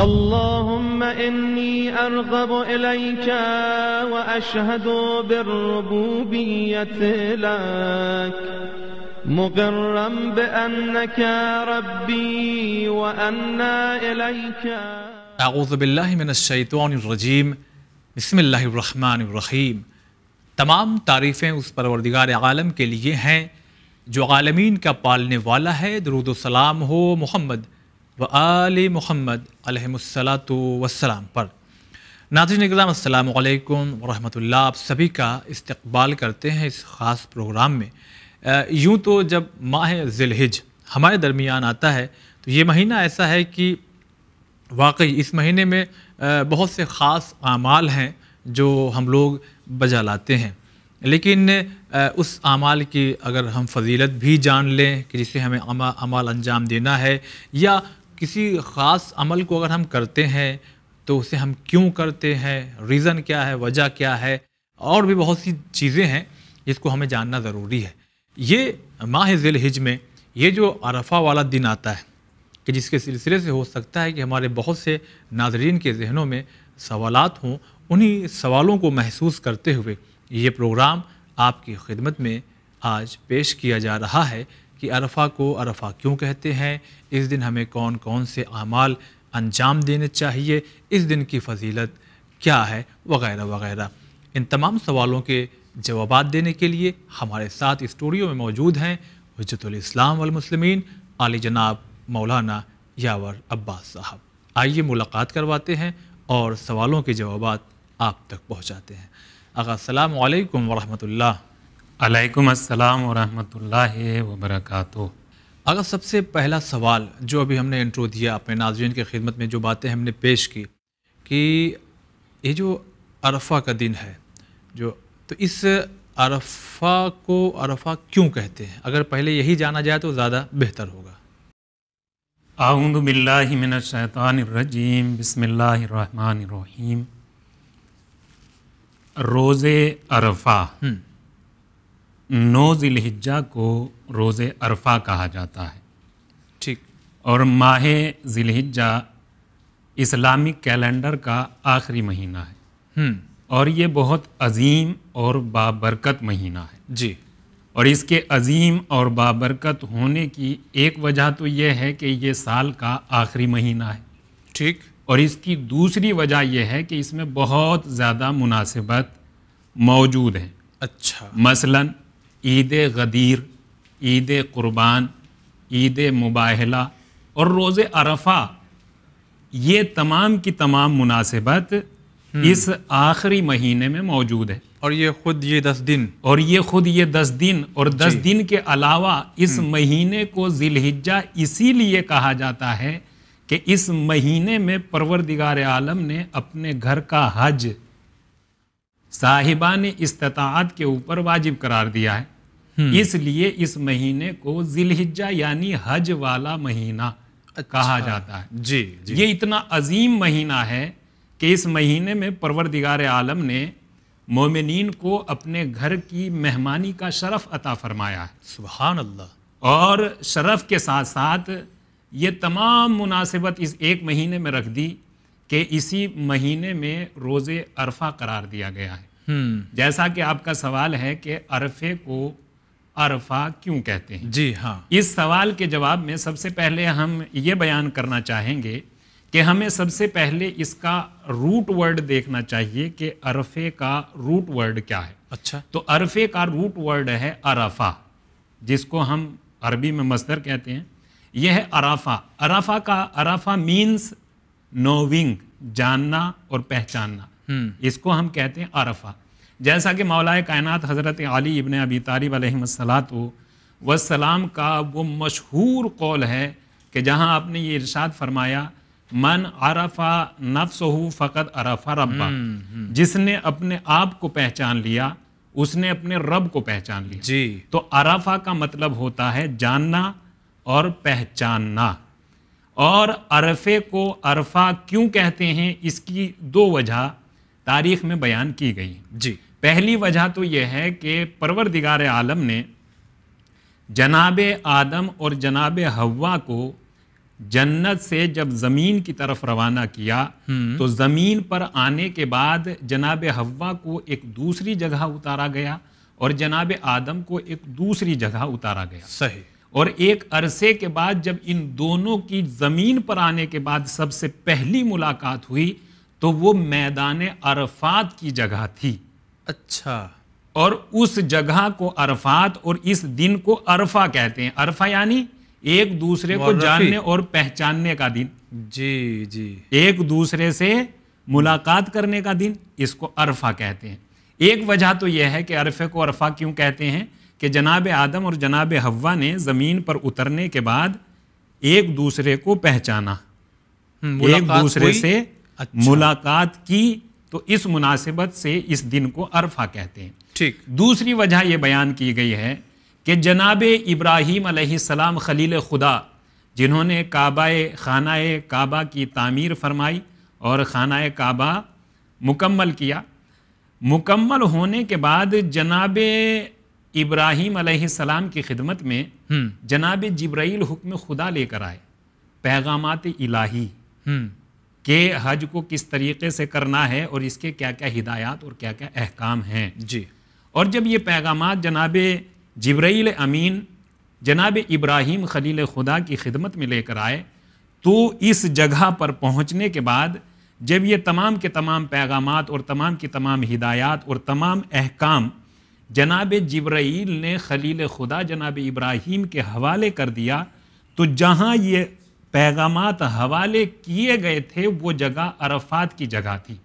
اللهم إني أرغب إليك وأشهد بالربوبية لك مقرا بأنك ربي وأنا إليك أعوذ بالله من الشيطان الرجيم بسم الله الرحمن الرحيم तमाम तारीफ़ें उस परवरदिगार आलम के लिए हैं जो आलमीन का पालने वाला है दरुद सलाम हो मोहम्मद व आल मोहम्मद अलहमसलातु वसलाम पर नाजिन इकराम अल्लाम वरहमल आप सभी का इस्तबाल करते हैं इस ख़ास प्रोग्राम में यूँ तो जब माह ज़िलहिज हमारे दरमियान आता है तो ये महीना ऐसा है कि वाकई इस महीने में बहुत से ख़ास आमाल हैं जो हम लोग बजा लाते हैं लेकिन उस अमाल की अगर हम फजीलत भी जान लें कि जिसे हमें अमाल अंजाम देना है या किसी ख़ास अमल को अगर हम करते हैं तो उसे हम क्यों करते हैं रीज़न क्या है वजह क्या है और भी बहुत सी चीज़ें हैं जिसको हमें जानना ज़रूरी है ये माह ज़िल हिज में ये जो अरफा वाला दिन आता है कि जिसके सिलसिले से हो सकता है कि हमारे बहुत से नाजरीन के जहनों में सवालत हों उन्हीं सवालों को महसूस करते हुए ये प्रोग्राम आपकी खिदमत में आज पेश किया जा रहा है कि अरफा को अरफा क्यों कहते हैं इस दिन हमें कौन कौन से अमाल अंजाम देने चाहिए इस दिन की फजीलत क्या है वगैरह वगैरह इन तमाम सवालों के जवाब देने के लिए हमारे साथ स्टूडियो में मौजूद हैं हजतलाम वलमसलमिन आली जनाब मौलाना यावर अब्बास साहब आइए मुलाकात करवाते हैं और सवालों के जवाब आप तक पहुँचाते हैं अगर सलामकुम वरहमल्ला अलैकुम अस्सलाम वरहमतुल्लाहि वबरकातु अगर सबसे पहला सवाल जो अभी हमने इंट्रो दिया अपने नाजरन की खिदमत में जो बातें हमने पेश की कि ये जो अरफा का दिन है जो तो इस अरफा को अरफा क्यों कहते हैं अगर पहले यही जाना जाए तो ज़्यादा बेहतर होगा आउदबिल्लिमिनशैतानरजीम बसमिल्लर रोज़ अरफा हम्म। नौ ज़िलहिज्जा को रोज़ अरफा कहा जाता है ठीक और माह ज़िलहिज्जा इस्लामिक कैलेंडर का आखिरी महीना है हम्म। और ये बहुत अजीम और बाबरकत महीना है जी और इसके अजीम और बाबरकत होने की एक वजह तो यह है कि ये साल का आखिरी महीना है ठीक और इसकी दूसरी वजह यह है कि इसमें बहुत ज़्यादा मुनासिबत मौजूद है अच्छा मसलन ईद गदीर ईद क़ुरबान ईद मुबाहला और रोज़ अरफा ये तमाम की तमाम मुनासिबत हम्म। इस आखिरी महीने में मौजूद है और ये खुद ये दस दिन और ये खुद ये दस दिन और दस दिन के अलावा इस हम्म। महीने को जिलहिजा इसीलिए कहा जाता है कि इस महीने में परवरदिगार आलम ने अपने घर का हज साहिबा ने इस्तात के ऊपर वाजिब करार दिया है हम्म। इसलिए इस महीने को जिलहिजा यानी हज वाला महीना अच्छा, कहा जाता है जी, जी ये इतना अजीम महीना है कि इस महीने में परवरदिगार आलम ने मोमिन को अपने घर की मेहमानी का शरफ़ अता फरमाया है सुबहान अल्लाह और शरफ़ के साथ साथ ये तमाम मुनासिबत इस एक महीने में रख दी कि इसी महीने में रोज़े अरफा करार दिया गया है हम्म। जैसा कि आपका सवाल है कि अरफे को अरफा क्यों कहते हैं जी हाँ इस सवाल के जवाब में सबसे पहले हम ये बयान करना चाहेंगे कि हमें सबसे पहले इसका रूट वर्ड देखना चाहिए कि अरफे का रूट वर्ड क्या है अच्छा तो अरफे का रूट वर्ड है अरफा जिसको हम अरबी में मस्तर कहते हैं यह है अराफा अराफा का अराफा मीन्स नोविंग जानना और पहचानना हम्म। इसको हम कहते हैं अरफा जैसा कि मौलाए कायनत हज़रत अली इबन अबी तारी अलहमसलात वसलाम का वो मशहूर कौल है कि जहाँ आपने ये इरशाद फरमाया मन आरफा नफ्स फ़कत अरफा रब्बा हम्म, हम्म। जिसने अपने आप को पहचान लिया उसने अपने रब को पहचान लिया जी तो अरफा का मतलब होता है जानना और पहचानना और अरफे को अरफा क्यों कहते हैं इसकी दो वजह तारीख में बयान की गई जी पहली वजह तो यह है कि दिगार आलम ने जनाब आदम और जनाब हवा को जन्नत से जब ज़मीन की तरफ रवाना किया हम्म। तो ज़मीन पर आने के बाद जनाब हवा को एक दूसरी जगह उतारा गया और जनाब आदम को एक दूसरी जगह उतारा गया सही और एक अरसे के बाद जब इन दोनों की ज़मीन पर आने के बाद सबसे पहली मुलाकात हुई तो वो मैदान अरफात की जगह थी अच्छा और उस जगह को अरफात और इस दिन को अरफा कहते हैं अरफा यानी एक दूसरे को जानने और पहचानने का दिन जी जी एक दूसरे से मुलाकात करने का दिन इसको अरफा कहते हैं एक वजह तो यह है कि अरफे को अरफा क्यों कहते हैं कि जनाब आदम और जनाब हवा ने ज़मीन पर उतरने के बाद एक दूसरे को पहचाना हम्म, एक दूसरे से अच्छा। मुलाकात की तो इस मुनासिबत से इस दिन को अरफा कहते हैं ठीक दूसरी वजह यह बयान की गई है कि जनाब इब्राहीम खलील खुदा जिन्होंने काबा खाना काबा की तामीर फरमाई और खाना काबा मुकम्मल किया मुकम्मल होने के बाद जनाब इब्राहीम की खिदमत में हम्म। जनाब जब्राइल हुक्म खुदा लेकर आए पैगाम इलाही हम्म। कि हज को किस तरीके से करना है और इसके क्या क्या हिदायत और क्या क्या अहकाम हैं जी और जब ये पैगाम जनाब जबरील अमीन जनाब इब्राहिम खलील खुदा की खिदमत में लेकर आए तो इस जगह पर पहुँचने के बाद जब ये तमाम के तमाम पैगाम और तमाम की तमाम हिदायत और तमाम अहकाम जनाब जबरील ने खलील खुदा जनाब इब्राहिम के हवाले कर दिया तो जहाँ ये पैगाम हवाले किए गए थे वो जगह अरफात की जगह थी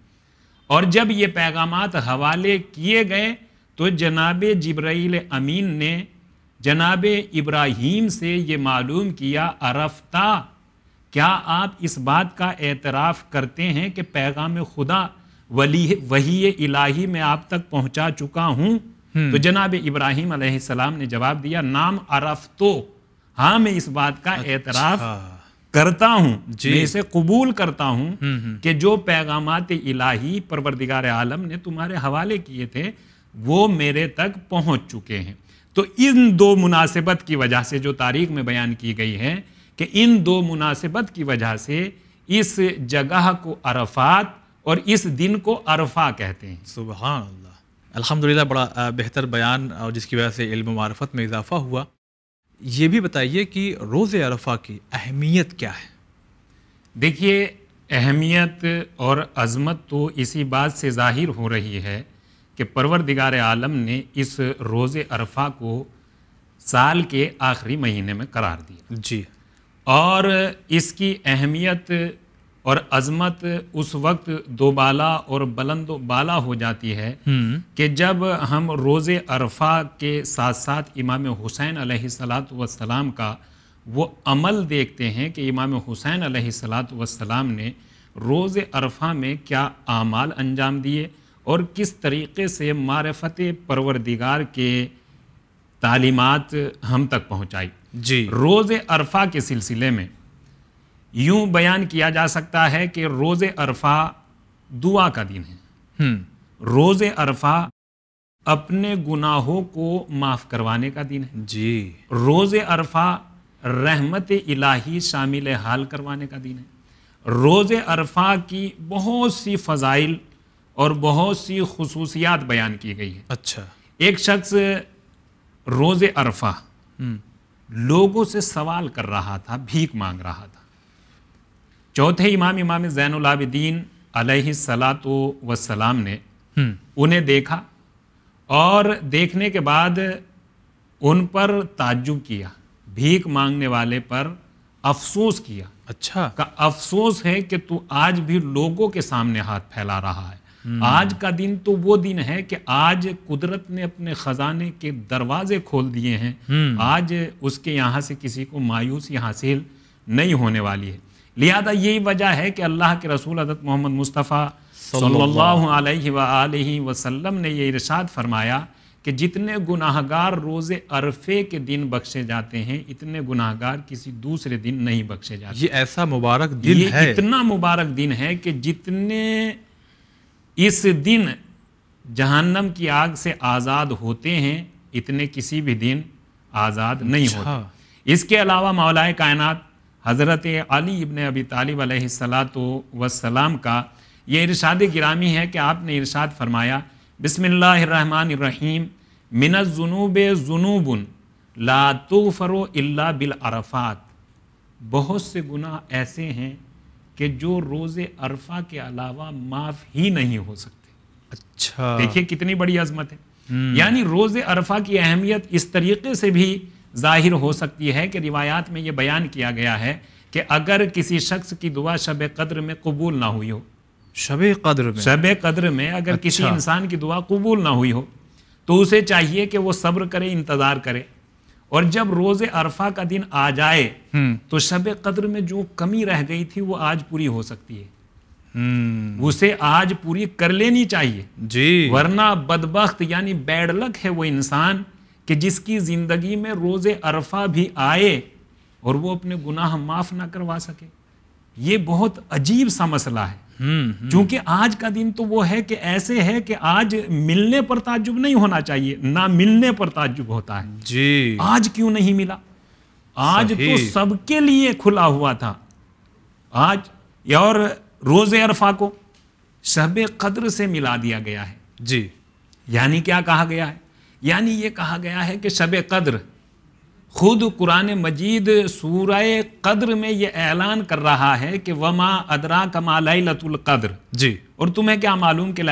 और जब ये पैगाम हवाले किए गए तो जनाब जब्राइल अमीन ने जनाब इब्राहिम से ये मालूम किया अरफ्ता क्या आप इस बात का एतराफ़ करते हैं कि पैगाम खुदा वली वही इलाही में आप तक पहुंचा चुका हूं हम्म। तो जनाब इब्राहिम सलाम ने जवाब दिया नाम अरफ तो हाँ मैं इस बात का अच्छा। एतराफ़ करता हूँ मैं इसे कबूल करता हूँ हम्म, हम्म। कि जो पैगाम इलाही परवरदिगार आलम ने तुम्हारे हवाले किए थे वो मेरे तक पहुँच चुके हैं तो इन दो मुनासिबत की वजह से जो तारीख में बयान की गई है कि इन दो मुनासिबत की वजह से इस जगह को अरफात और इस दिन को अरफा कहते हैं सुबह अल्हम्दुलिल्लाह बड़ा बेहतर बयान और जिसकी वजह से इल्म मारफत में इजाफ़ा हुआ ये भी बताइए कि रोज़ अरफा की अहमियत क्या है देखिए अहमियत और अज़मत तो इसी बात से ज़ाहिर हो रही है कि परवरदिगार आलम ने इस रोज़ अरफा को साल के आखिरी महीने में करार दिया जी और इसकी अहमियत और अजमत उस वक्त दोबाला और बुलंद बाला हो जाती है हम्म। कि जब हम रोज़ अरफा के साथ साथ इमाम हुसैन सलात वसलाम का वो अमल देखते हैं कि इमाम हुसैन सलात वसलाम ने रोज़ अरफा में क्या आमाल अंजाम दिए और किस तरीके से मारफत परवरदिगार के तालीमात हम तक पहुँचाई जी रोज़ अरफा के सिलसिले में यूं बयान किया जा सकता है कि रोज़ अरफा दुआ का दिन है हम्म। रोज़ अरफा अपने गुनाहों को माफ़ करवाने का दिन है जी रोज़ अरफा रहमत इलाही शामिल हाल करवाने का दिन है रोज़ अरफा की बहुत सी फ़जाइल और बहुत सी खसूसियात बयान की गई है अच्छा एक शख्स रोज़ अरफा हम्म। लोगों से सवाल कर रहा था भीख मांग रहा था चौथे इमाम इमाम ज़ैनदीन सलात वसलाम ने हम्म। उन्हें देखा और देखने के बाद उन पर ताजुब किया भीख मांगने वाले पर अफसोस किया अच्छा का अफसोस है कि तू आज भी लोगों के सामने हाथ फैला रहा है हम्म। आज का दिन तो वो दिन है कि आज कुदरत ने अपने खजाने के दरवाजे खोल दिए हैं हम्म। आज उसके यहाँ से किसी को मायूसी हासिल नहीं होने वाली है लिहाजा यही वजह है कि अल्लाह के रसूल अदत मोहम्मद मुस्तफ़ा सल्लल्लाहु अलैहि वसल्लम ने यह इरशाद फरमाया कि जितने गुनाहगार रोज़ अरफे के दिन बख्शे जाते हैं इतने गुनाहगार किसी दूसरे दिन नहीं बख्शे जाते ये ऐसा मुबारक दिन ये है इतना मुबारक दिन है कि जितने इस दिन जहन्नम की आग से आज़ाद होते हैं इतने किसी भी दिन आज़ाद नहीं अच्छा। होते इसके अलावा मौलाए कायनात हज़रत अली इबन अबी तालिब सलात वसलाम का ये इरशाद गिरामी है कि आपने इरशाद फरमाया बसमीम जुनूब जुनूबन ला अल्ला बिलअरफ़ात बहुत से गुनाह ऐसे हैं कि जो रोज़ अरफा के अलावा माफ़ ही नहीं हो सकते अच्छा देखिए कितनी बड़ी अजमत है हम्म। यानी रोज़ अरफा की अहमियत इस तरीके से भी ज़ाहिर हो सकती है कि रिवायात में ये बयान किया गया है कि अगर किसी शख्स की दुआ शब कद्र में कबूल ना हुई हो शब कद्र में शब कद्र में अगर अच्छा। किसी इंसान की दुआ कबूल ना हुई हो तो उसे चाहिए कि वो सब्र करे इंतज़ार करे और जब रोज़ अरफा का दिन आ जाए हम्म। तो शब कद्र में जो कमी रह गई थी वो आज पूरी हो सकती है हम्म। उसे आज पूरी कर लेनी चाहिए जी वरना बदबخت यानी बैड लक है वो इंसान कि जिसकी ज़िंदगी में रोजे अरफा भी आए और वो अपने गुनाह माफ़ ना करवा सके ये बहुत अजीब सा मसला है हम्म, हम्म। क्योंकि आज का दिन तो वो है कि ऐसे है कि आज मिलने पर ताजुब नहीं होना चाहिए ना मिलने पर ताजुब होता है जी आज क्यों नहीं मिला आज तो सबके लिए खुला हुआ था आज और रोजे अरफा को शब कद्र से मिला दिया गया है जी यानी क्या कहा गया है यानी ये कहा गया है कि शब कद्र खुद कुरान मजीद सूर कद्र में ये ऐलान कर रहा है कि वमा अदरा कमा कद्र जी और तुम्हें क्या मालूम कि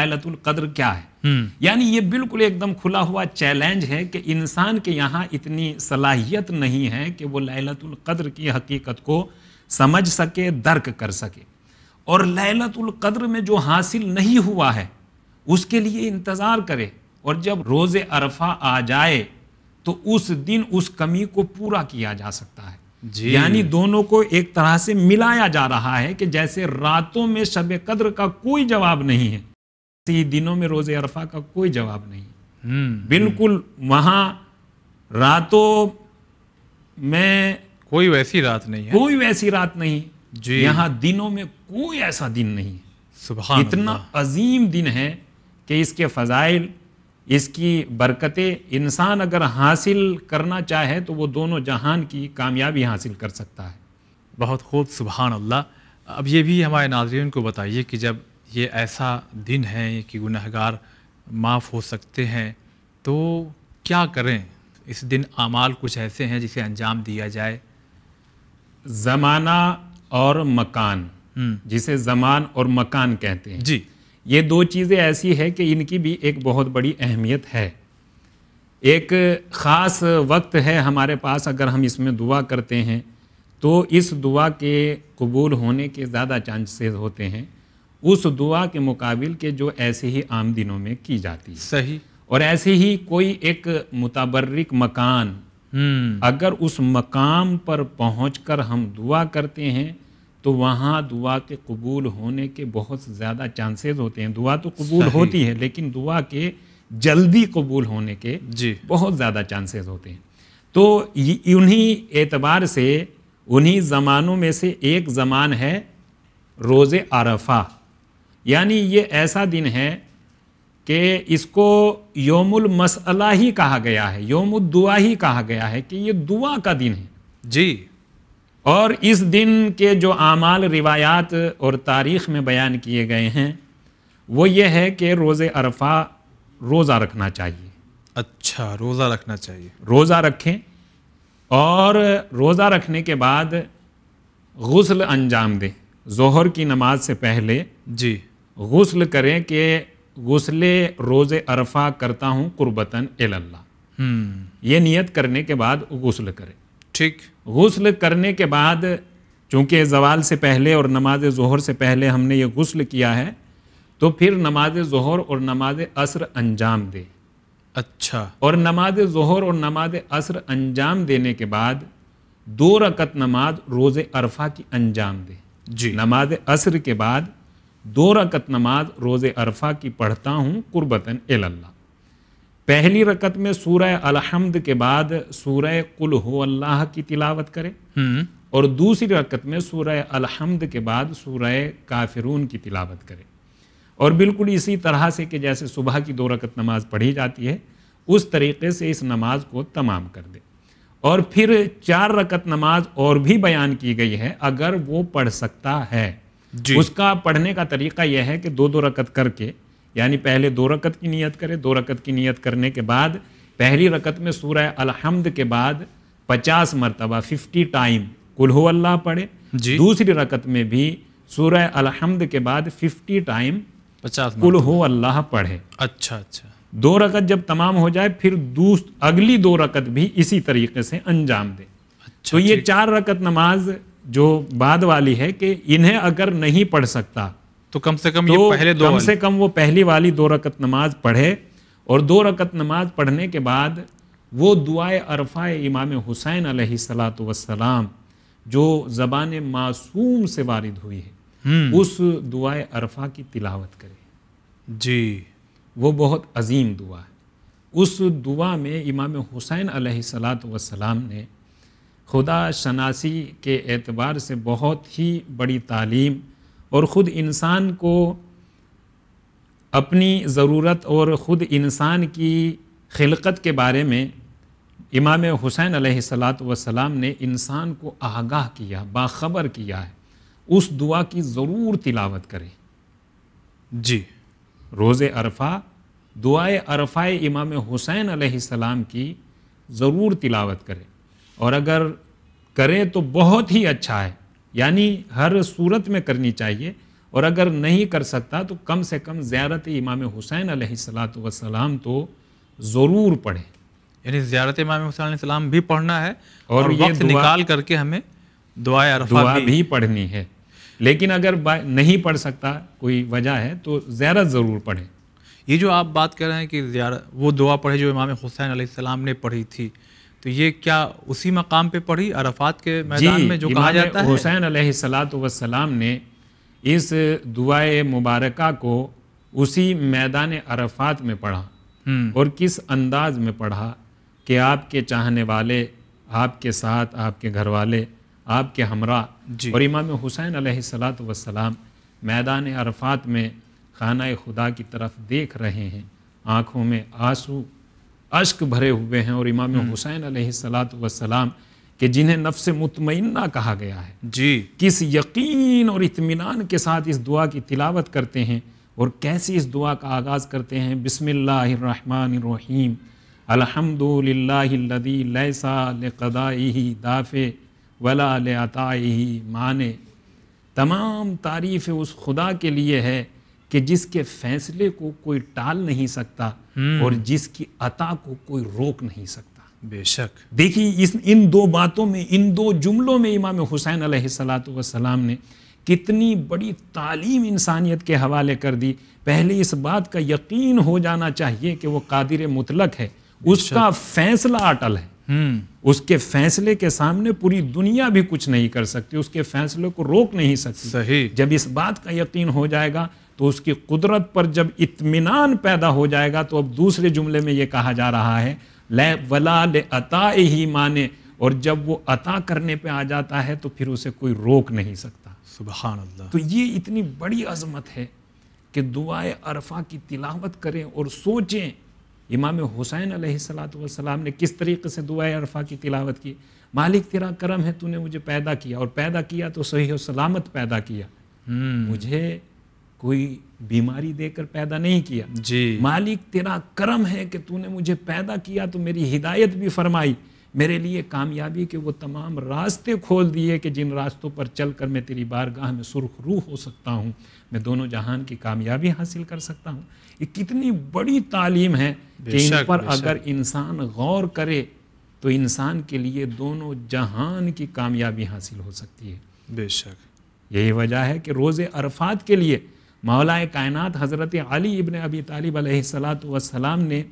कद्र क्या है हम्म। यानी ये बिल्कुल एकदम खुला हुआ चैलेंज है कि इंसान के यहाँ इतनी सलाहियत नहीं है कि वो कद्र की हकीकत को समझ सके दर्क कर सके और कद्र में जो हासिल नहीं हुआ है उसके लिए इंतज़ार करे और जब रोज़ अरफा आ जाए तो उस दिन उस कमी को पूरा किया जा सकता है यानी दोनों को एक तरह से मिलाया जा रहा है कि जैसे रातों में शब कद्र का कोई जवाब नहीं है ही दिनों में रोज़ अरफा का कोई जवाब नहीं हम्म, हम्म। बिल्कुल वहाँ रातों में कोई वैसी रात नहीं है कोई वैसी रात नहीं जी यहाँ दिनों में कोई ऐसा दिन नहीं है सुबह इतना अजीम दिन है कि इसके फ़जाइल इसकी बरकतें इंसान अगर हासिल करना चाहे तो वो दोनों जहान की कामयाबी हासिल कर सकता है बहुत खूब सुबहान अल्लाह अब ये भी हमारे नाजरन को बताइए कि जब ये ऐसा दिन है कि गुनहगार माफ़ हो सकते हैं तो क्या करें इस दिन आमाल कुछ ऐसे हैं जिसे अंजाम दिया जाए ज़माना और मकान हम्म। जिसे ज़मान और मकान कहते हैं जी ये दो चीज़ें ऐसी है कि इनकी भी एक बहुत बड़ी अहमियत है एक ख़ास वक्त है हमारे पास अगर हम इसमें दुआ करते हैं तो इस दुआ के कबूल होने के ज़्यादा चांसेस होते हैं उस दुआ के मुकाबिल के जो ऐसे ही आम दिनों में की जाती है सही और ऐसे ही कोई एक मुतबर्रिक मकान हम्म। अगर उस मकाम पर पहुंचकर हम दुआ करते हैं तो वहाँ दुआ के कबूल होने के बहुत ज़्यादा चांसेस होते हैं दुआ तो कबूल होती है लेकिन दुआ के जल्दी कबूल होने के जी बहुत ज़्यादा चांसेस होते हैं तो उन्हीं एतबार से उन्हीं ज़मानों में से एक ज़मान है रोज़ आरफा यानी ये ऐसा दिन है कि इसको योमुल मसला ही कहा गया है योमुल दुआ ही कहा गया है कि ये दुआ का दिन है जी और इस दिन के जो आमाल रिवायात और तारीख़ में बयान किए गए हैं वो ये है कि रोज़ अरफा रोज़ा रखना चाहिए अच्छा रोज़ा रखना चाहिए रोज़ा रखें और रोज़ा रखने के बाद गसल अंजाम दें जोहर की नमाज से पहले जी गसल करें कि गसल रोज़ अरफा करता हूँ कुर्बतन एल्ला हम्म। ये नियत करने के बाद गसल करें ठीक गसल करने के बाद चूँकि जवाल से पहले और नमाज जहर से पहले हमने ये गसल किया है तो फिर नमाज जहर और नमाज असर अंजाम दे अच्छा और नमाज जहर और नमाज असर अंजाम देने के बाद दो रकत नमाज रोज़ अरफा की अंजाम दे जी नमाज असर के बाद दो रकत नमाज रोज़ अरफा की पढ़ता हूँ कुर्बतन एल्ला पहली रकत में सूरह अलहमद के बाद सूरह कुल हो अल्लाह की तिलावत करें हम्म। और दूसरी रकत में सूरह अलहमद के बाद सूरह काफिरून की तिलावत करें और बिल्कुल इसी तरह से कि जैसे सुबह की दो रकत नमाज पढ़ी जाती है उस तरीके से इस नमाज को तमाम कर दे और फिर चार रकत नमाज और भी बयान की गई है अगर वो पढ़ सकता है उसका पढ़ने का तरीका यह है कि दो दो रकत करके यानी पहले दो रकत की नीयत करे दो रकत की नीयत करने के बाद पहली रकत में सूरह अलहमद के बाद पचास मरतबा फिफ्टी टाइम कुल्हो अल्लाह पढ़े दूसरी रकत में भी सूरह अलहमद के बाद फिफ्टी टाइम पचास कुल्हो अल्लाह पढ़े अच्छा अच्छा दो रकत जब तमाम हो जाए फिर दूस अगली दो रकत भी इसी तरीके से अंजाम दे अच्छा, तो ये चार रकत नमाज जो बाद वाली है कि इन्हें अगर नहीं पढ़ सकता तो कम से कम तो ये पहले दो कम से कम वो पहली वाली दो रकत नमाज पढ़े और दो रकत नमाज पढ़ने के बाद वो दुआ अरफ़ा इमाम हुसैन सलात वसलाम जो ज़बान मासूम से वारिद हुई है हम्म। उस दुआ अरफ़ा की तिलावत करे जी वो बहुत अजीम दुआ है उस दुआ में इमाम हुसैन सलात ने खुदा शनासी के एतबार से बहुत ही बड़ी तालीम और ख़ुद इंसान को अपनी ज़रूरत और ख़ुद इंसान की खिलकत के बारे में इमाम हुसैन सलात वसलाम ने इंसान को आगाह किया बाखबर किया है उस दुआ की ज़रूर तिलावत करें जी रोज़ अरफा दुआए अरफा इमाम हुसैन सलाम की ज़रूर तिलावत करें और अगर करें तो बहुत ही अच्छा है यानी हर सूरत में करनी चाहिए और अगर नहीं कर सकता तो कम से कम ज़्यारत इमाम हुसैन वसलाम तो ज़रूर पढ़ें यानी ज़्यारत इमाम हुसैन सलाम भी पढ़ना है और, और ये निकाल करके हमें दुआ दुआ भी, भी पढ़नी है लेकिन अगर नहीं पढ़ सकता कोई वजह है तो ज़्यारत ज़रूर पढ़ें ये जो आप बात कर रहे हैं कि वो दुआ पढ़े जो इमाम हुसैन सलाम ने पढ़ी थी तो ये क्या उसी मकाम पे पढ़ी अरफात के मैदान में जो कहा जाता है हुसैन सलाम ने इस दुआए मुबारक को उसी मैदान अरफात में पढ़ा हम्म। और किस अंदाज में पढ़ा कि आपके चाहने वाले आपके साथ आपके घर वाले आपके हमरा और इमाम हुसैन सलाम मैदान अरफात में खाना खुदा की तरफ देख रहे हैं आँखों में आंसू अश्क भरे हुए हैं और इमाम हम्म। हुसैन सलात वसलाम कि जिन्हें नफ्स मुतमना कहा गया है जी किस यकीन और इतमान के साथ इस दुआ की तिलावत करते हैं और कैसे इस दुआ का आगाज़ करते हैं बिसमीम अलहमदिल्लादी दाफ़े वला अताई माने तमाम तारीफ़ उस खुदा के लिए है कि जिसके फैसले को कोई टाल नहीं सकता हम्म। और जिसकी अता को कोई रोक नहीं सकता बेशक देखिए इस इन दो बातों में इन दो जुमलों में इमाम हुसैन सलाम ने कितनी बड़ी तालीम इंसानियत के हवाले कर दी पहले इस बात का यकीन हो जाना चाहिए कि वो कादिर मुतलक है उसका फैसला अटल है हम्म। उसके फैसले के सामने पूरी दुनिया भी कुछ नहीं कर सकती उसके फैसले को रोक नहीं सकती सही जब इस बात का यकीन हो जाएगा तो उसकी कुदरत पर जब इत्मीनान पैदा हो जाएगा तो अब दूसरे जुमले में ये कहा जा रहा है ले वला ले अता ही माने और जब वो अता करने पे आ जाता है तो फिर उसे कोई रोक नहीं सकता सुबह अल्लाह तो ये इतनी बड़ी अजमत है कि दुआए अरफा की तिलावत करें और सोचें इमाम हुसैन सलाम ने किस तरीके से दुआए अरफा की तिलावत की मालिक तेरा करम है तूने मुझे पैदा किया और पैदा किया तो सही और सलामत पैदा किया हम्म। मुझे कोई बीमारी देकर पैदा नहीं किया जी मालिक तेरा करम है कि तूने मुझे पैदा किया तो मेरी हिदायत भी फरमाई मेरे लिए कामयाबी के वो तमाम रास्ते खोल दिए कि जिन रास्तों पर चल कर मैं तेरी बारगाह में सुरख रूह हो सकता हूँ मैं दोनों जहान की कामयाबी हासिल कर सकता हूँ ये कितनी बड़ी तालीम है कि इन पर अगर इंसान गौर करे तो इंसान के लिए दोनों जहान की कामयाबी हासिल हो सकती है बेशक यही वजह है कि रोज़ अरफात के लिए मौलाए कायनत हज़रत अली इबन अबी तालिब सलाम ने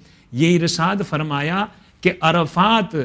ये इरशाद फरमाया कि अरफात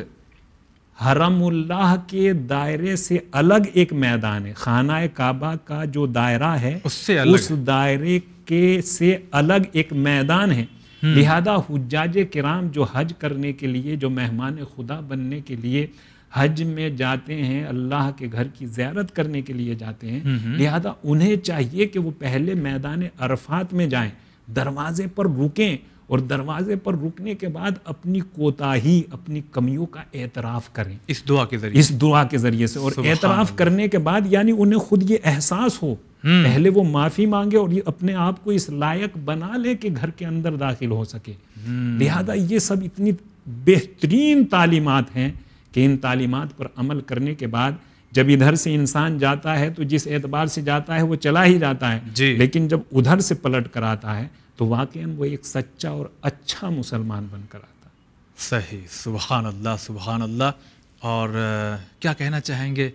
हरमुल्लाह के दायरे से अलग एक मैदान है खाना काबा का जो दायरा है उससे अलग उस दायरे के से अलग एक मैदान है हम्म। लिहाजा हजाज कराम जो हज करने के लिए जो मेहमान खुदा बनने के लिए हज में जाते हैं अल्लाह के घर की ज्यारत करने के लिए जाते हैं लिहाजा उन्हें चाहिए कि वो पहले मैदान अरफात में जाएं दरवाजे पर रुकें और दरवाजे पर रुकने के बाद अपनी कोताही अपनी कमियों का एतराफ़ करें इस दुआ के जरिए इस दुआ के जरिए से और एतराफ़ करने के बाद यानी उन्हें खुद ये एहसास हो हम्म। पहले वो माफ़ी मांगे और ये अपने आप को इस लायक बना ले कि घर के अंदर दाखिल हो सके हम्म। लिहाजा ये सब इतनी बेहतरीन तालीमत हैं कि इन तालीमत पर अमल करने के बाद जब इधर से इंसान जाता है तो जिस एतबार से जाता है वो चला ही जाता है लेकिन जब उधर से पलट कर आता है तो वाकई वो एक सच्चा और अच्छा मुसलमान बनकर आता सही सुबहान अल्लाह सुबहान अल्लाह और आ, क्या कहना चाहेंगे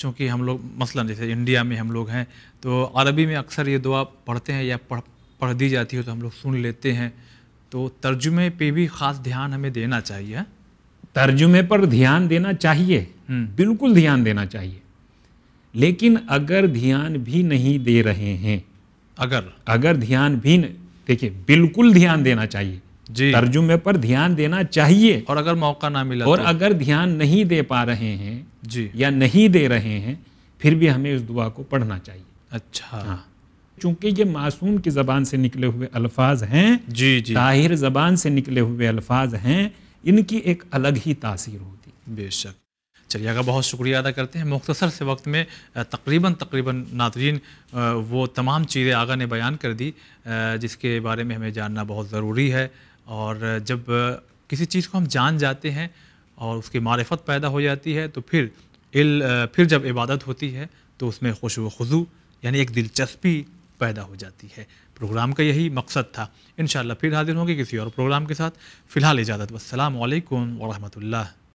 चूँकि हम लोग मसला जैसे इंडिया में हम लोग हैं तो अरबी में अक्सर ये दुआ पढ़ते हैं या पढ़ पढ़ दी जाती है तो हम लोग सुन लेते हैं तो तर्जुमे पे भी ख़ास ध्यान हमें देना चाहिए तर्जुमे पर ध्यान देना चाहिए हम्म। बिल्कुल ध्यान देना चाहिए लेकिन अगर ध्यान भी नहीं दे रहे हैं अगर अगर ध्यान भी देखिए बिल्कुल ध्यान देना चाहिए जी तर्जुमे पर ध्यान देना चाहिए और अगर मौका ना मिला और तो। अगर ध्यान नहीं दे पा रहे हैं जी या नहीं दे रहे हैं फिर भी हमें उस दुआ को पढ़ना चाहिए अच्छा हाँ चूंकि ये मासूम की जबान से निकले हुए अल्फाज हैं जी जी ताहिर जबान से निकले हुए अल्फाज हैं इनकी एक अलग ही तासीर होती बेशक चलिए अगर बहुत शुक्रिया अदा करते हैं मुख्तसर से वक्त में तकरीबन तकरीबन नातरीन वो तमाम चीज़ें आगा ने बयान कर दी जिसके बारे में हमें जानना बहुत ज़रूरी है और जब किसी चीज़ को हम जान जाते हैं और उसकी मारफत पैदा हो जाती है तो फिर इल फिर जब इबादत होती है तो उसमें खुश यानी एक दिलचस्पी पैदा हो जाती है प्रोग्राम का यही मकसद था इन फिर हाजिर होंगे किसी और प्रोग्राम के साथ फ़िलहाल इजाज़त वालकम वरहमल